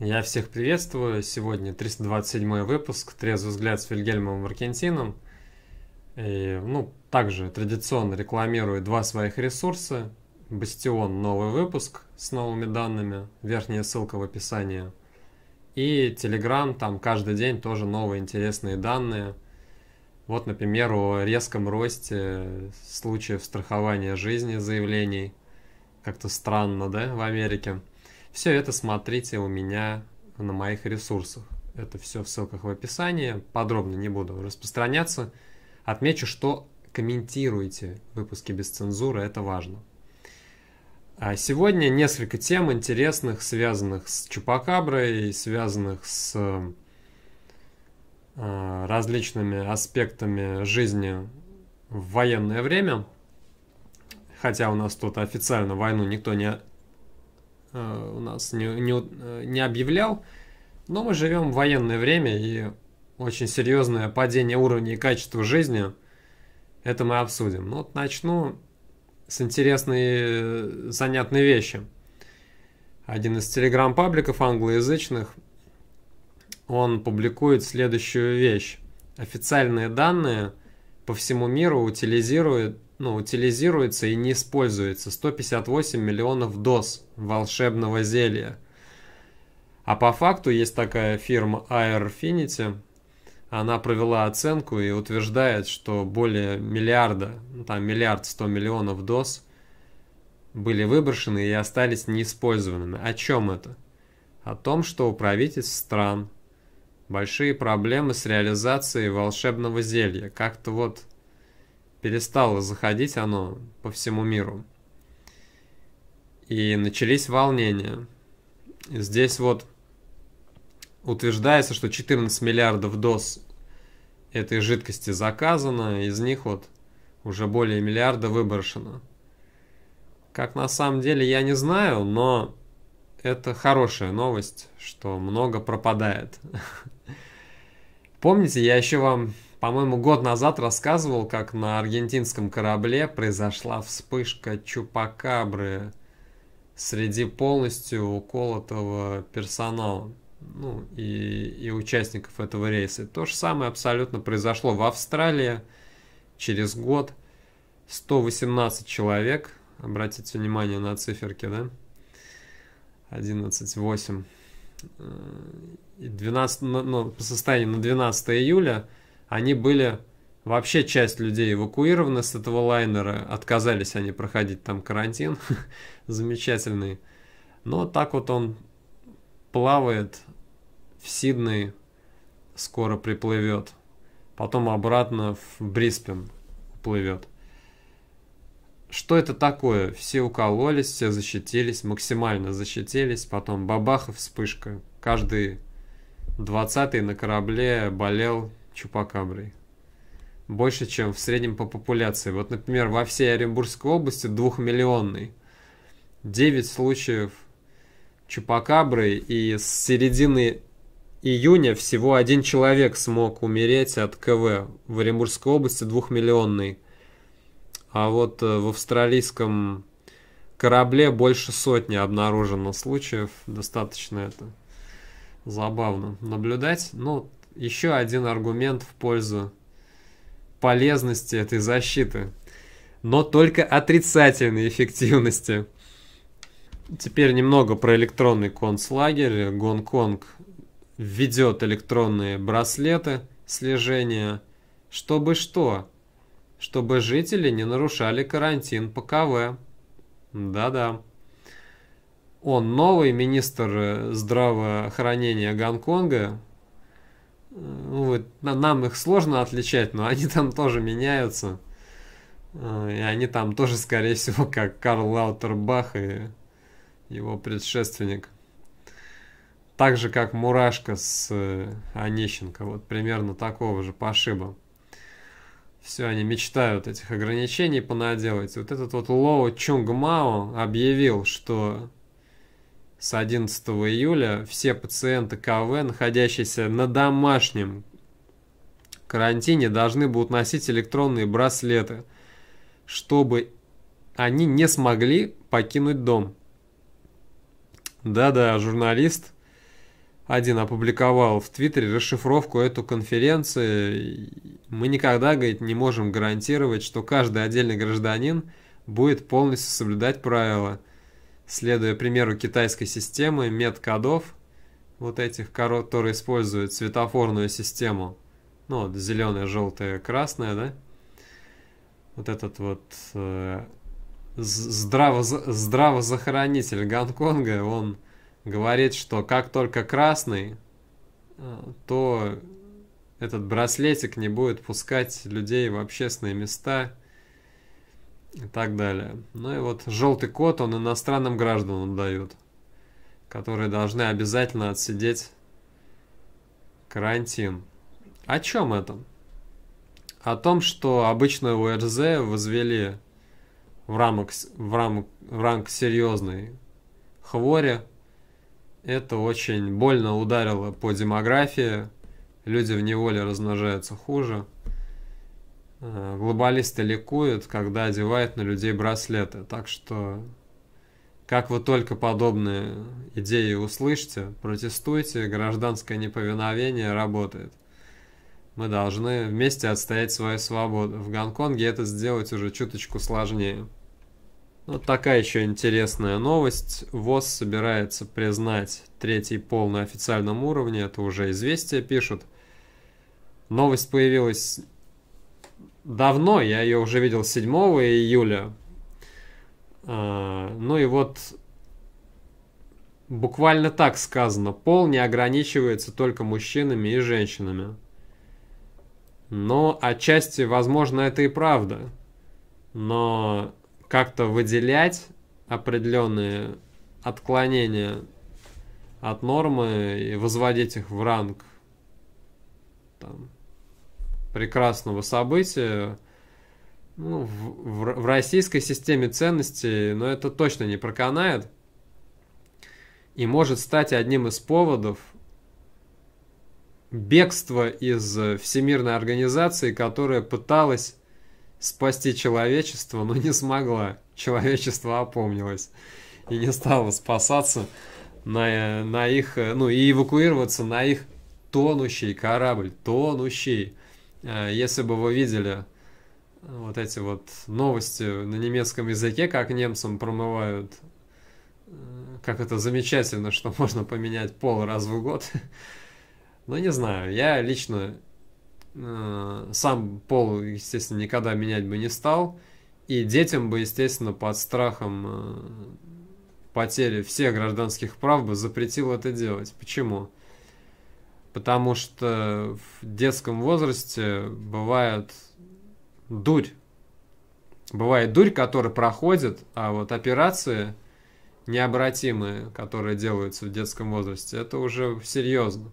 Я всех приветствую. Сегодня 327 выпуск «Трезвый взгляд» с Вильгельмом Маркентином. И, ну, также традиционно рекламирую два своих ресурса. «Бастион» — новый выпуск с новыми данными, верхняя ссылка в описании. И телеграм там каждый день тоже новые интересные данные. Вот, например, о резком росте случаев страхования жизни заявлений. Как-то странно, да, в Америке. Все это смотрите у меня на моих ресурсах. Это все в ссылках в описании. Подробно не буду распространяться. Отмечу, что комментируйте выпуски без цензуры, это важно. А сегодня несколько тем интересных, связанных с Чупакаброй, связанных с а, различными аспектами жизни в военное время. Хотя у нас тут официально войну никто не Э, у нас не, не, э, не объявлял. Но мы живем в военное время и очень серьезное падение уровня и качества жизни. Это мы обсудим. Ну, вот начну с интересной, э, занятной вещи. Один из телеграм-пабликов англоязычных, он публикует следующую вещь. Официальные данные по всему миру утилизируют ну, утилизируется и не используется. 158 миллионов доз волшебного зелья. А по факту есть такая фирма Airfinity. Она провела оценку и утверждает, что более миллиарда, ну, там миллиард сто миллионов доз были выброшены и остались неиспользованными. О чем это? О том, что у правительств стран большие проблемы с реализацией волшебного зелья. Как-то вот перестало заходить оно по всему миру. И начались волнения. Здесь вот утверждается, что 14 миллиардов доз этой жидкости заказано, из них вот уже более миллиарда выброшено. Как на самом деле, я не знаю, но это хорошая новость, что много пропадает. Помните, я еще вам по-моему, год назад рассказывал, как на аргентинском корабле произошла вспышка чупакабры среди полностью уколотого персонала ну, и, и участников этого рейса. То же самое абсолютно произошло в Австралии через год. 118 человек, обратите внимание на циферки, да? 11,8. 12, э, ну, ну, по состоянию на 12 июля они были вообще часть людей эвакуированы с этого лайнера, отказались они проходить там карантин, замечательный. Но так вот он плавает в Сидней, скоро приплывет, потом обратно в Бриспен плывет. Что это такое? Все укололись, все защитились, максимально защитились, потом бабах и вспышка. Каждый двадцатый на корабле болел чупакаброй. Больше, чем в среднем по популяции. Вот, например, во всей Оренбургской области двухмиллионный. 9 случаев чупакабры, и с середины июня всего один человек смог умереть от КВ. В Оренбургской области двухмиллионный. А вот э, в австралийском корабле больше сотни обнаружено случаев. Достаточно это забавно наблюдать. но еще один аргумент в пользу полезности этой защиты, но только отрицательной эффективности. Теперь немного про электронный концлагерь. Гонконг введет электронные браслеты слежения, чтобы что? Чтобы жители не нарушали карантин по КВ. Да-да. Он новый министр здравоохранения Гонконга, ну нам их сложно отличать, но они там тоже меняются. А, и они там тоже, скорее всего, как Карл Лаутербах и его предшественник. Так же, как Мурашка с э, Онищенко. Вот примерно такого же пошиба. Все, они мечтают этих ограничений понаделать. Вот этот вот Лоу Чунг Мао объявил, что с 11 июля все пациенты КВ, находящиеся на домашнем карантине, должны будут носить электронные браслеты, чтобы они не смогли покинуть дом. Да-да, журналист один опубликовал в Твиттере расшифровку эту конференции. Мы никогда, говорит, не можем гарантировать, что каждый отдельный гражданин будет полностью соблюдать правила – следуя примеру китайской системы медкодов, вот этих, которые используют светофорную систему, ну вот зеленая, желтая, красная, да, вот этот вот э, здраво, здравозахоронитель Гонконга, он говорит, что как только красный, э, то этот браслетик не будет пускать людей в общественные места, и так далее. Ну и вот желтый код он иностранным гражданам дает, которые должны обязательно отсидеть карантин. О чем это? О том, что обычно УРЗ возвели в, рамок, в, рамок, в ранг серьезной хвори. Это очень больно ударило по демографии. Люди в неволе размножаются хуже. Э, глобалисты ликуют, когда одевают на людей браслеты. Так что, как вы только подобные идеи услышите, протестуйте, гражданское неповиновение работает. Мы должны вместе отстоять свою свободу. В Гонконге это сделать уже чуточку сложнее. Вот такая еще интересная новость. ВОЗ собирается признать третий пол на официальном уровне. Это уже известия пишут. Новость появилась давно, я ее уже видел 7 июля. А, ну и вот буквально так сказано. Пол не ограничивается только мужчинами и женщинами. Но отчасти, возможно, это и правда. Но как-то выделять определенные отклонения от нормы и возводить их в ранг там, прекрасного события. Ну, в, в, в российской системе ценностей, но это точно не проканает. И может стать одним из поводов бегства из всемирной организации, которая пыталась спасти человечество, но не смогла. Человечество опомнилось и не стало спасаться на, на их, ну и эвакуироваться на их тонущий корабль, тонущий. Э, если бы вы видели э, вот эти вот новости на немецком языке, как немцам промывают, э, как это замечательно, что можно поменять пол раз в год. Ну, не знаю, я лично сам пол, естественно, никогда менять бы не стал. И детям бы, естественно, под страхом потери всех гражданских прав бы запретил это делать. Почему? Потому что в детском возрасте бывает дурь. Бывает дурь, которая проходит, а вот операции необратимые, которые делаются в детском возрасте, это уже серьезно.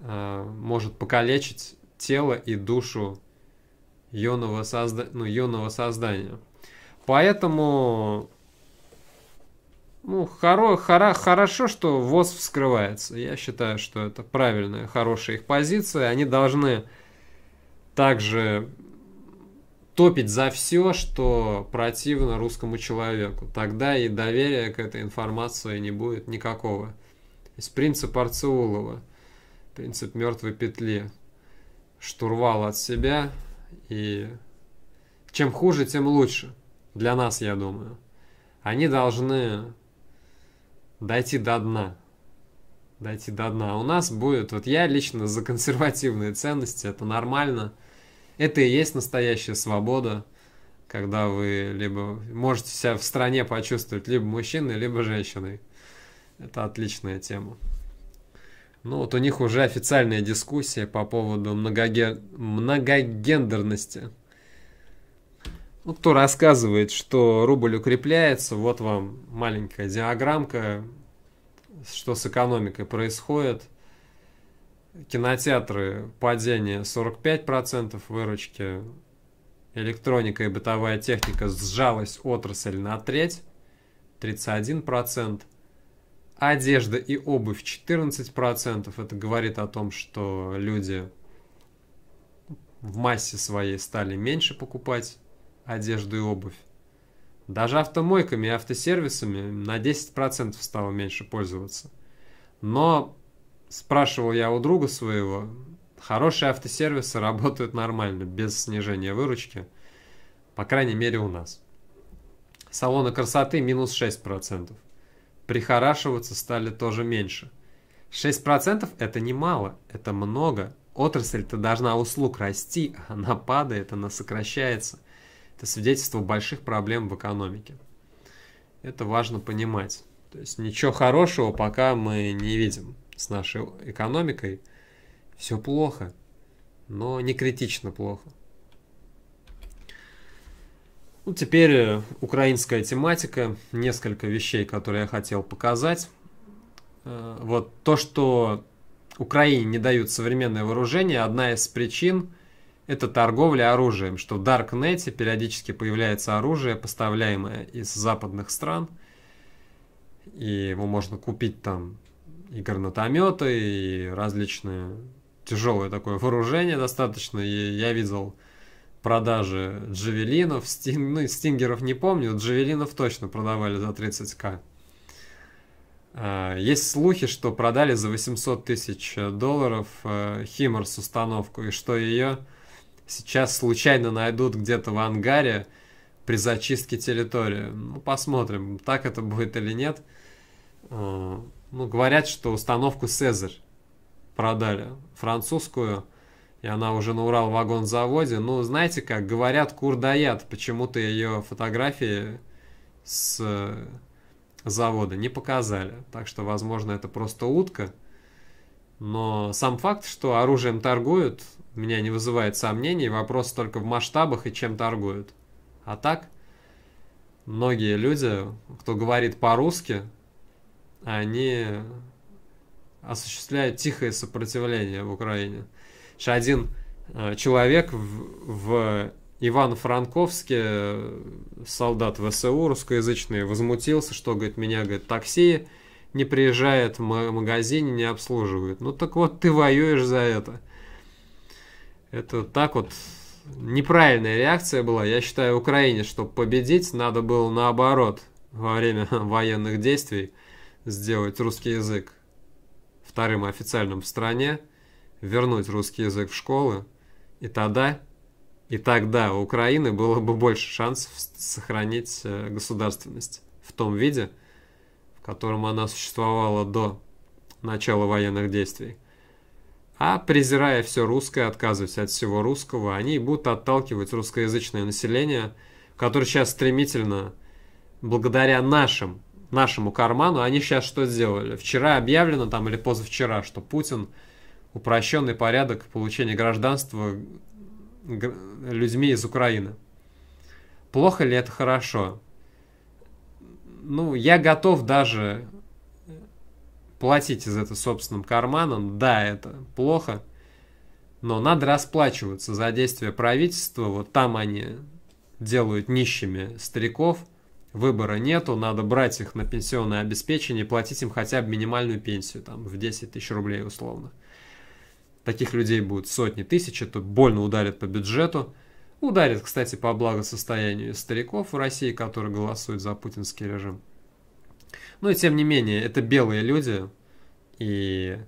А, может покалечить тело и душу юного, созда... ну, юного создания. Поэтому ну, хоро, хоро, хорошо, что ВОЗ вскрывается. Я считаю, что это правильная, хорошая их позиция. Они должны также топить за все, что противно русскому человеку. Тогда и доверия к этой информации не будет никакого. из принципа принцип Арцеулова, принцип мертвой петли, штурвал от себя, и чем хуже, тем лучше. Для нас, я думаю. Они должны дойти до дна. Дойти до дна. А у нас будет, вот я лично за консервативные ценности, это нормально. Это и есть настоящая свобода, когда вы либо можете себя в стране почувствовать либо мужчиной, либо женщиной. Это отличная тема. Ну вот у них уже официальная дискуссия по поводу многоген... многогендерности ну, кто рассказывает, что рубль укрепляется, вот вам маленькая диаграммка, что с экономикой происходит. Кинотеатры падение 45% выручки, электроника и бытовая техника сжалась отрасль на треть, 31%, одежда и обувь 14%, это говорит о том, что люди в массе своей стали меньше покупать одежду и обувь. Даже автомойками и автосервисами на 10% стало меньше пользоваться. Но, спрашивал я у друга своего, хорошие автосервисы работают нормально, без снижения выручки, по крайней мере у нас. Салоны красоты минус 6%. Прихорашиваться стали тоже меньше. 6% это немало, это много. Отрасль-то должна услуг расти, она падает, она сокращается это свидетельство больших проблем в экономике. Это важно понимать. То есть ничего хорошего пока мы не видим с нашей экономикой. Все плохо, но не критично плохо. Ну, теперь э, украинская тематика. Несколько вещей, которые я хотел показать. Э, вот то, что Украине не дают современное вооружение, одна из причин – это торговля оружием, что в Даркнете периодически появляется оружие, поставляемое из западных стран, и его можно купить там и гранатометы, и различные тяжелое такое вооружение достаточно, и я видел продажи джавелинов, стин, ну, стингеров не помню, джавелинов точно продавали за 30к. А, есть слухи, что продали за 800 тысяч долларов э, Химмерс установку, и что ее сейчас случайно найдут где-то в ангаре при зачистке территории. Ну, посмотрим, так это будет или нет. А, ну, говорят, что установку «Сезарь» продали, французскую, и она уже на Урал вагонзаводе. Ну, знаете как, говорят, курдаят, почему-то ее фотографии с э, завода не показали. Так что, возможно, это просто утка – но сам факт, что оружием торгуют, меня не вызывает сомнений. Вопрос только в масштабах и чем торгуют. А так, многие люди, кто говорит по-русски, они осуществляют тихое сопротивление в Украине. Еще один э, человек в, в Ивано-Франковске, э, солдат ВСУ русскоязычный, возмутился, что, говорит, меня, говорит, такси не приезжает в магазине, не обслуживает. Ну так вот ты воюешь за это. Это так вот неправильная реакция была, я считаю, Украине, чтобы победить, надо было наоборот во время военных действий сделать русский язык вторым официальным в стране, вернуть русский язык в школы, и тогда, и тогда у Украины было бы больше шансов сохранить э, государственность в том виде, которым она существовала до начала военных действий. А презирая все русское, отказываясь от всего русского, они будут отталкивать русскоязычное население, которое сейчас стремительно, благодаря нашим, нашему карману, они сейчас что сделали? Вчера объявлено там или позавчера, что Путин упрощенный порядок получения гражданства людьми из Украины. Плохо ли это хорошо? ну, я готов даже э, платить из это собственным карманом. Да, это плохо, но надо расплачиваться за действия правительства. Вот там они делают нищими стариков, выбора нету, надо брать их на пенсионное обеспечение, платить им хотя бы минимальную пенсию, там, в 10 тысяч рублей условно. Таких людей будет сотни тысяч, это больно ударит по бюджету – Ударит, кстати, по благосостоянию стариков в России, которые голосуют за путинский режим. Ну и тем не менее, это белые люди, и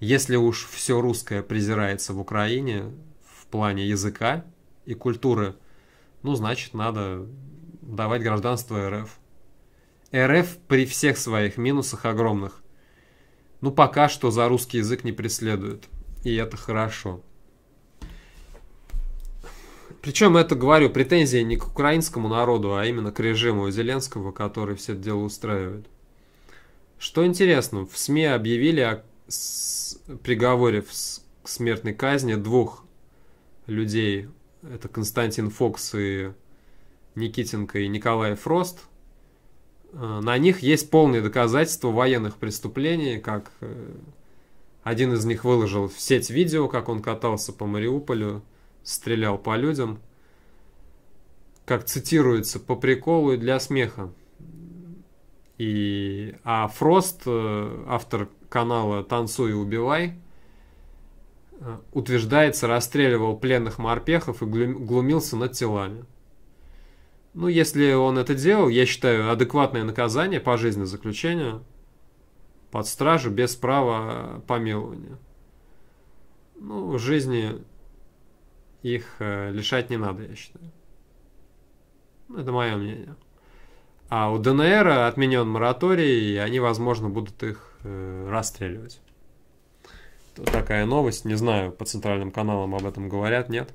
если уж все русское презирается в Украине в плане языка и культуры, ну значит надо давать гражданство РФ. РФ при всех своих минусах огромных, ну пока что за русский язык не преследуют, и это хорошо. Причем это, говорю, претензии не к украинскому народу, а именно к режиму Зеленского, который все это дело устраивает. Что интересно, в СМИ объявили о приговоре к смертной казни двух людей. Это Константин Фокс и Никитенко и Николай Фрост. Э, на них есть полные доказательства военных преступлений, как э, один из них выложил в сеть видео, как он катался по Мариуполю – стрелял по людям, как цитируется, по приколу и для смеха. И, а Фрост, э, автор канала «Танцуй и убивай», э, утверждается, расстреливал пленных морпехов и глумился над телами. Ну, если он это делал, я считаю, адекватное наказание, пожизненное заключение, под стражу без права помилования. Ну, в жизни их э, лишать не надо, я считаю. Ну, это мое мнение. А у ДНР отменен мораторий, и они, возможно, будут их э, расстреливать. Тут такая новость. Не знаю, по центральным каналам об этом говорят, нет.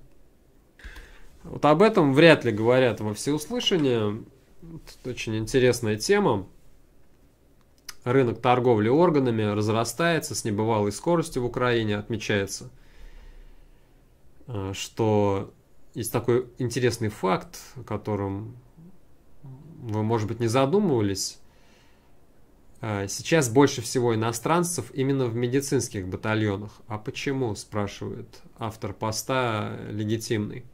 Вот об этом вряд ли говорят во всеуслышание. Тут очень интересная тема. Рынок торговли органами разрастается с небывалой скоростью в Украине, отмечается – а, что есть такой интересный факт, о котором вы, может быть, не задумывались. А, сейчас больше всего иностранцев именно в медицинских батальонах. А почему, спрашивает автор поста легитимный.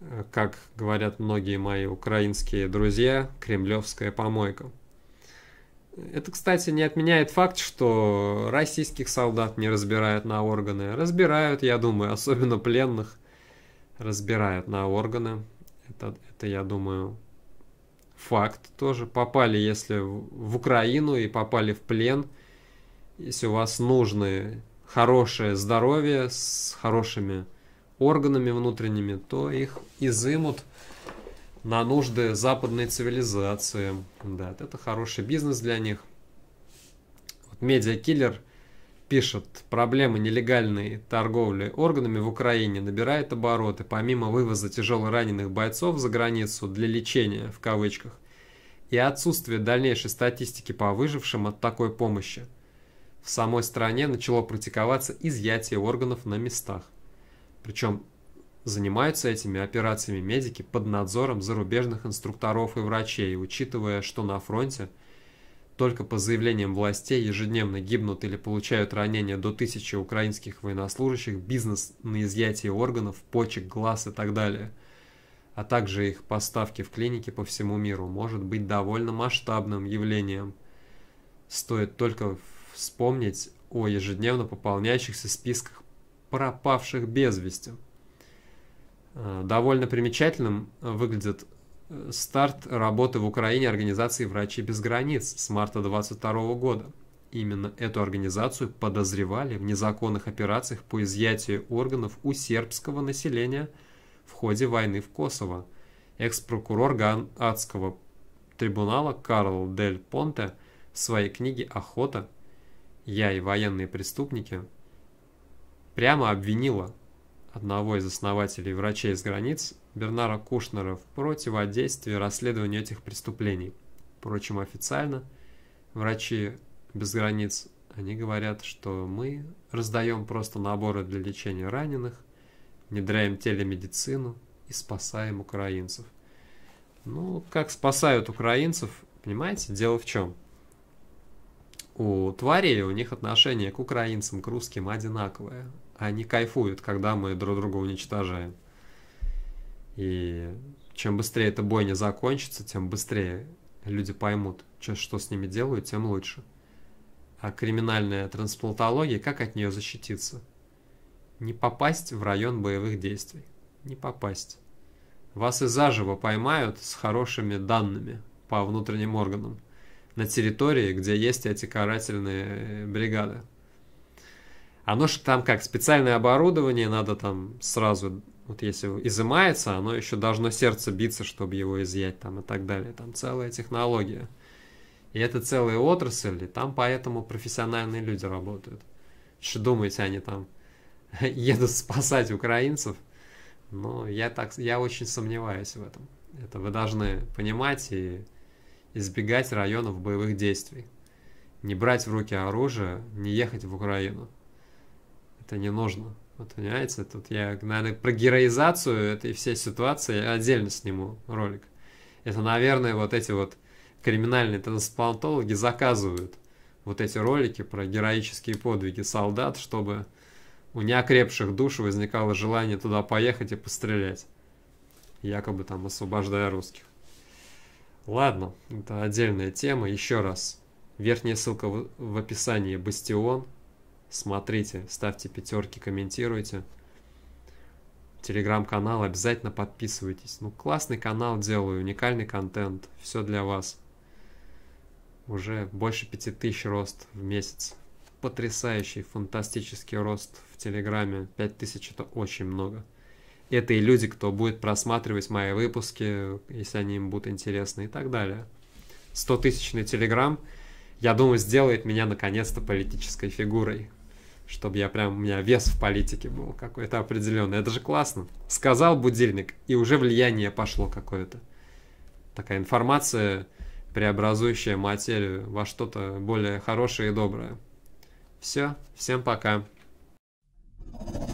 А, как говорят многие мои украинские друзья, кремлевская помойка – это, кстати, не отменяет факт, что российских солдат не разбирают на органы. Разбирают, я думаю, особенно пленных разбирают на органы. Это, это я думаю, факт тоже. Попали, если в Украину и попали в плен, если у вас нужны хорошее здоровье с хорошими органами внутренними, то их изымут на нужды западной цивилизации. Да, это хороший бизнес для них. Вот медиакиллер пишет, проблемы нелегальной торговли органами в Украине набирает обороты. Помимо вывоза тяжело раненых бойцов за границу для лечения, в кавычках, и отсутствие дальнейшей статистики по выжившим от такой помощи, в самой стране начало практиковаться изъятие органов на местах. Причем Занимаются этими операциями медики под надзором зарубежных инструкторов и врачей, учитывая, что на фронте только по заявлениям властей ежедневно гибнут или получают ранения до тысячи украинских военнослужащих, бизнес на изъятие органов, почек, глаз и так далее, а также их поставки в клиники по всему миру, может быть довольно масштабным явлением. Стоит только вспомнить о ежедневно пополняющихся списках пропавших без вести. Э, довольно примечательным э, выглядит э, старт работы в Украине организации «Врачи без границ» с марта 2022 года. Именно эту организацию подозревали в незаконных операциях по изъятию органов у сербского населения в ходе войны в Косово. Экс-прокурор Ганадского трибунала Карл Дель Понте в своей книге «Охота. Я и военные преступники» прямо обвинила одного из основателей «Врачей из границ» Бернара Кушнера в противодействии расследованию этих преступлений. Впрочем, официально врачи без границ, они говорят, что мы раздаем просто наборы для лечения раненых, внедряем телемедицину и спасаем украинцев. Ну, как спасают украинцев, понимаете, дело в чем? У тварей, у них отношение к украинцам, к русским одинаковое они кайфуют, когда мы друг друга уничтожаем. И чем быстрее эта бойня закончится, тем быстрее люди поймут, что, что с ними делают, тем лучше. А криминальная трансплантология, как от нее защититься? Не попасть в район боевых действий. Не попасть. Вас и заживо поймают с хорошими данными по внутренним органам на территории, где есть эти карательные бригады. Оно же там как специальное оборудование, надо там сразу, вот если изымается, оно еще должно сердце биться, чтобы его изъять там и так далее. Там целая технология. И это целые отрасли, там поэтому профессиональные люди работают. Что думаете, они там едут спасать украинцев? Но я так, я очень сомневаюсь в этом. Это вы должны понимать и избегать районов боевых действий. Не брать в руки оружие, не ехать в Украину это не нужно. Вот, понимаете, тут я, наверное, про героизацию этой всей ситуации отдельно сниму ролик. Это, наверное, вот эти вот криминальные трансплантологи заказывают вот эти ролики про героические подвиги солдат, чтобы у неокрепших душ возникало желание туда поехать и пострелять, якобы там освобождая русских. Ладно, это отдельная тема. Еще раз, верхняя ссылка в описании «Бастион», смотрите, ставьте пятерки, комментируйте. Телеграм-канал, обязательно подписывайтесь. Ну, классный канал делаю, уникальный контент, все для вас. Уже больше 5000 рост в месяц. Потрясающий, фантастический рост в Телеграме. 5000 это очень много. Это и люди, кто будет просматривать мои выпуски, если они им будут интересны и так далее. 100 тысячный Телеграм, я думаю, сделает меня наконец-то политической фигурой чтобы я прям, у меня вес в политике был какой-то определенный. Это же классно. Сказал будильник, и уже влияние пошло какое-то. Такая информация, преобразующая материю во что-то более хорошее и доброе. Все, всем пока. thank you